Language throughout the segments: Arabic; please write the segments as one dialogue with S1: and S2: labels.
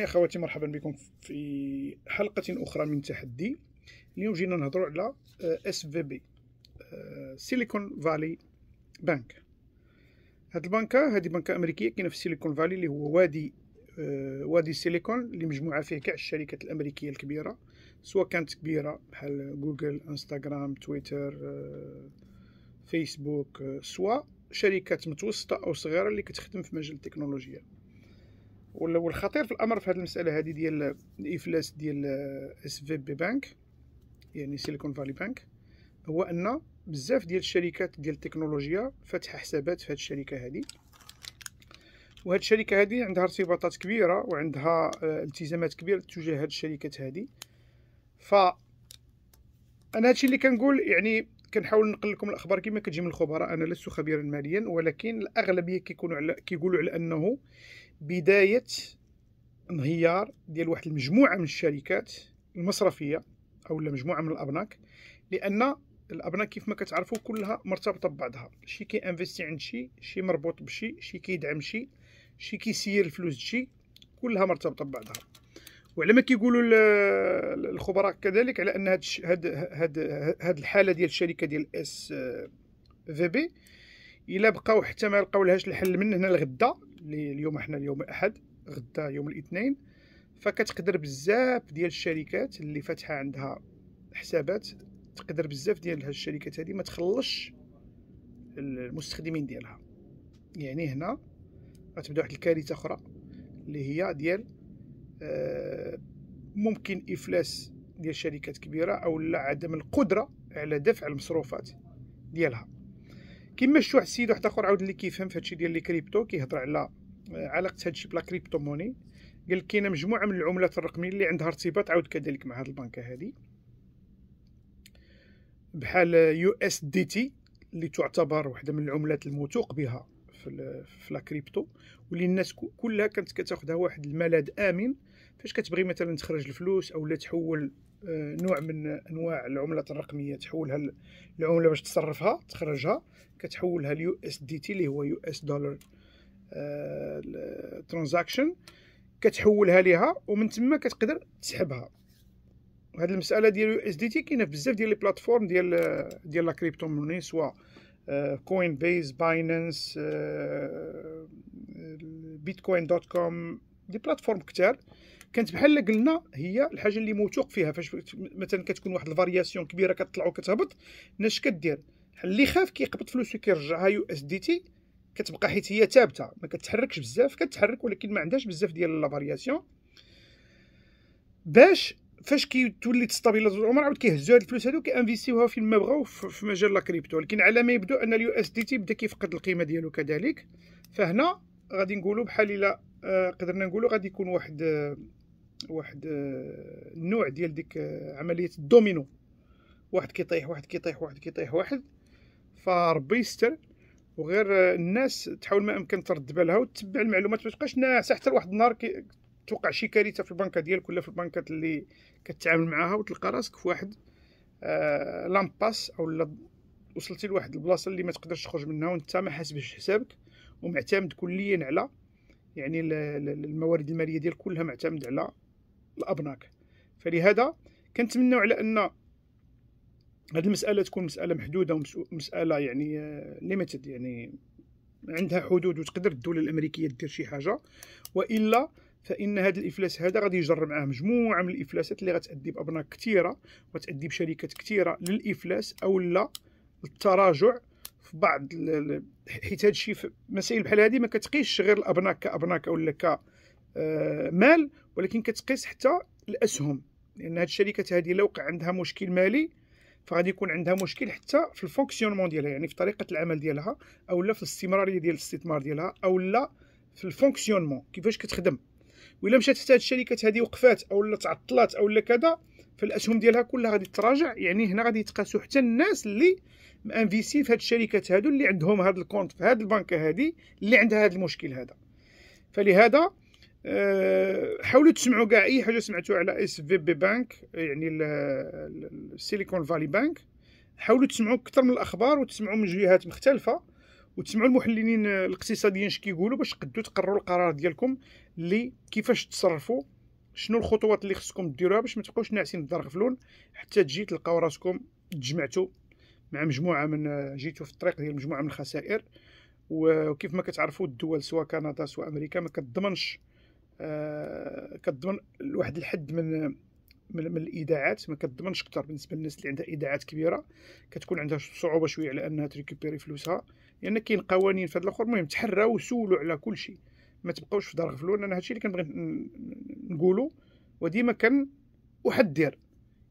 S1: يا خواتي مرحبا بكم في حلقة أخرى من تحدي اليوم جينا نهضروا على اس في بي سيليكون فالي بانك هاد البنكة هادي بنكة أمريكية كاينة في سيليكون فالي اللي هو وادي آه وادي سيليكون اللي مجموعة فيه كاع الشركات الأمريكية الكبيرة سواء كانت كبيرة بحال جوجل انستغرام تويتر آه فيسبوك آه سواء شركات متوسطة أو صغيرة اللي كتخدم في مجال التكنولوجيا والخطير في الامر في هذه المساله هذه ديال الافلاس ديال اس في بي بانك يعني سيليكون فالي بانك هو ان بزاف ديال الشركات ديال التكنولوجيا فاتحه حسابات في هذه الشركه هذه وهذه الشركه هذه عندها ارتباطات كبيره وعندها آه، التزامات كبيره تجاه هذه الشركات هذه ف انا هادشي اللي كنقول يعني كنحاول نقل لكم الاخبار كما كتجي من الخبراء انا لست خبيرا ماليا ولكن الاغلبيه كيكونوا على كيقولوا على انه بدايه انهيار ديال واحد المجموعه من الشركات المصرفيه او مجموعه من الابناك لان الابناك كيف ما كتعرفوا كلها مرتبطه ببعضها شي انفستي عند شي شي مربوط بشي شي كيدعم شي شي كيسير الفلوس شي كلها مرتبطه ببعضها وعلى ما كيقولوا الخبراء كذلك على ان هاد هاد هاد, هاد الحاله ديال الشركه ديال اس في بي الا بقاو حتى ما لهاش الحل من هنا لغدا اللي اليوم احنا اليوم الاحد غدا يوم الاثنين فكتقدر بزاف ديال الشركات اللي فاتحه عندها حسابات تقدر بزاف ديال هاد الشركات هذه ما تخلصش المستخدمين ديالها يعني هنا غتبدا واحد الكارثه اخرى اللي هي ديال آه، ممكن افلاس ديال شركات كبيره او لا عدم القدره على دفع المصروفات ديالها كيما شفتوا واحد السيد واحد اخر عاود اللي كيفهم في هادشي ديال لي كريبتو كيهضر على آه، علاقه هادشي بلا كريبتو موني قال لك كاينه مجموعه من العملات الرقميه اللي عندها ارتباط عاود كذلك مع هاد البنكه هادي بحال آه، يو اس دي تي اللي تعتبر واحده من العملات الموثوق بها في لا كريبتو واللي الناس كلها كانت كتاخذها واحد الملاذ امن فاش كتبغي مثلا تخرج الفلوس او تحول آه، نوع من انواع العملات الرقميه تحولها لعمله باش تصرفها تخرجها كتحولها ليو اس دي تي اللي هو يو اس دولار ترانزاكشن كتحولها ليها ومن تما كتقدر تسحبها وهذه المساله ديال يو اس دي تي كاينه بزاف ديال لي بلاتفورم ديال آه، ديال لا كريبتو موني سواء كوين بيز باينانس بيتكوين دوت كوم دي بلاتفورم كتار كانت بحال قلنا هي الحاجه اللي موثوق فيها فاش مثلا كتكون واحد الفارياسيون كبيره كتطلع وكتهبط اش كدير اللي خاف كيقبض فلوسو كيرجعها يو اس دي تي كتبقى حيت هي ثابته ما كتحركش بزاف كتحرك ولكن ما عندهاش بزاف ديال لا فارياسيون باش فاش تولي تستابيلايز العمر عاود كيهزوا هاد الفلوس هادو كانفيستيوها فين ما بغاو في مجال لا كريبتو ولكن على ما يبدو ان اليو اس دي تي بدا كيفقد القيمه ديالو كذلك فهنا غادي نقولوا بحال الا آه، قدرنا نقولوا غادي يكون واحد آه، واحد آه، النوع ديال ديك آه، عمليه الدومينو واحد كيطيح واحد كيطيح واحد كيطيح واحد فربي يستر وغير آه، الناس تحاول ما امكن ترد بالها وتتبع المعلومات ما تبقاش ناعسه حتى لواحد النهار توقع شي كارثه في البنكه ديالك ولا في البنكات اللي كتعامل معاها وتلقى راسك في واحد آه لامباس او لا وصلتي لواحد البلاصه اللي ما تقدرش تخرج منها وانت ما حاسبش حسابك ومعتمد كليا على يعني الموارد الماليه ديالك كلها معتمد على الابناك فلهذا كنتمنوا على ان هذه المساله تكون مساله محدوده ومساله يعني ليميتد آه، يعني عندها حدود وتقدر الدوله الامريكيه دير شي حاجه والا فان هذا الافلاس هذا غادي يجر معاه مجموعه من الافلاسات اللي غتادي بابناك كثيره وتادي بشركات كثيره للافلاس او لا التراجع في بعض حيت هذا الشيء مسائل بحال هذه ما كتقيش غير الابناك كابناك او ك آه، مال ولكن كتقيس حتى الاسهم لان هاد الشركات هذه لو وقع عندها مشكل مالي فغادي يكون عندها مشكل حتى في الفونكسيونمون ديالها يعني في طريقه العمل ديالها او لا في الاستمراريه ديال الاستثمار ديالها او لا في الفونكسيونمون كيفاش كتخدم ولا مشات حتى هاد الشركات هذه وقفات او لا تعطلات لا كذا فالاسهم ديالها كلها غادي تراجع يعني هنا غادي يتقاسوا حتى الناس اللي مانفيسي في هاد الشركات هادو اللي عندهم هاد الكونت في هاد البنكه هادي اللي عندها هاد المشكل هذا فلهذا أه، حاولوا تسمعوا كاع اي حاجه سمعتوها على اس في بي بانك يعني السيليكون فالي بانك حاولوا تسمعوا اكثر من الاخبار وتسمعوا من جهات مختلفه وتسمعوا المحللين آه، الاقتصاديين اش كيقولوا باش تقدروا تقرروا القرار ديالكم اللي كيفاش تصرفوا شنو الخطوات اللي خصكم ديروها باش ما تبقاوش ناعسين في غفلون حتى تجي تلقاو راسكم تجمعتوا مع مجموعه من آه، جيتوا في الطريق ديال مجموعه من الخسائر وكيف ما كتعرفوا الدول سواء كندا سواء امريكا ما كتضمنش آه، كتضمن لواحد الحد من من, من الايداعات ما كتضمنش اكثر بالنسبه للناس اللي عندها ايداعات كبيره كتكون عندها صعوبه شويه على انها تريكوبيري فلوسها لان يعني كاين قوانين في هذا الاخر المهم تحروا وسولوا على كل شيء ما تبقاوش في دار غفلون انا هادشي اللي كنبغي نقولو وديما كان احذر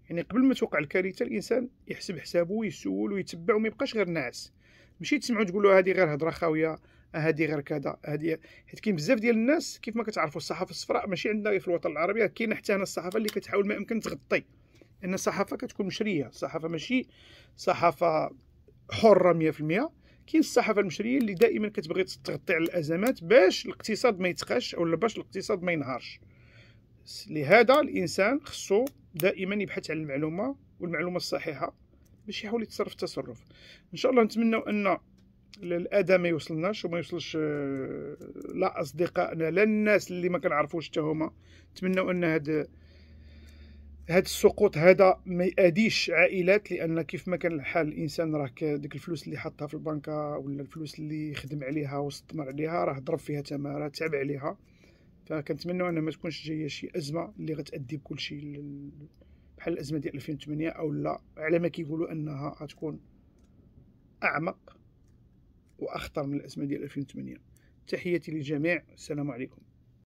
S1: يعني قبل ما توقع الكارثه الانسان يحسب حسابه ويسول ويتبع وما يبقاش غير ناعس ماشي تسمعوا تقولوا هذه غير هضره خاويه هذه غير كذا هذه حيت كاين بزاف ديال الناس كيف ما كتعرفوا الصحافه الصفراء ماشي عندنا غير في الوطن العربي كاين حتى هنا الصحافه اللي كتحاول ما يمكن تغطي ان الصحافه كتكون مشريه الصحافه ماشي صحافه حره 100% كاين الصحافه المشريه اللي دائما كتبغي تغطي على الازمات باش الاقتصاد ما يتقاش ولا باش الاقتصاد ما ينهارش لهذا الانسان خصو دائما يبحث على المعلومه والمعلومه الصحيحه باش يحاول يتصرف تصرف ان شاء الله نتمنى ان الأذى ما يوصلناش وما يوصلش آه، لا أصدقائنا لا الناس اللي ما كنعرفوش حتى هما نتمنوا أن هاد هاد السقوط هذا ما يأديش عائلات لأن كيف ما كان الحال الإنسان راه ديك الفلوس اللي حطها في البنكة ولا الفلوس اللي خدم عليها واستثمر عليها راه ضرب فيها تمارة تعب عليها فكنتمنوا أن ما تكونش جاية شي أزمة اللي غتأدي بكل شيء بحال الأزمة ديال 2008 أو لا على ما كيقولوا أنها غتكون أعمق واخطر من الازمه ديال 2008 تحياتي للجميع السلام عليكم